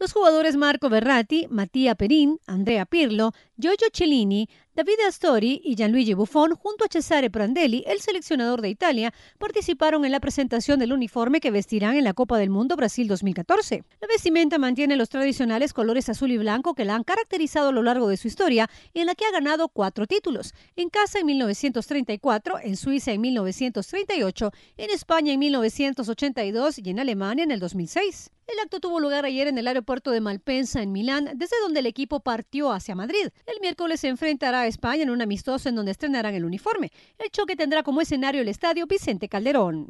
Los jugadores Marco Berratti, Matías Perín, Andrea Pirlo, Giorgio Cellini, David Astori y Gianluigi Buffon, junto a Cesare Prandelli, el seleccionador de Italia, participaron en la presentación del uniforme que vestirán en la Copa del Mundo Brasil 2014. La vestimenta mantiene los tradicionales colores azul y blanco que la han caracterizado a lo largo de su historia y en la que ha ganado cuatro títulos, en casa en 1934, en Suiza en 1938, en España en 1982 y en Alemania en el 2006. El acto tuvo lugar ayer en el aeropuerto de Malpensa, en Milán, desde donde el equipo partió hacia Madrid. El miércoles se enfrentará España en un amistoso en donde estrenarán el uniforme. El choque tendrá como escenario el estadio Vicente Calderón.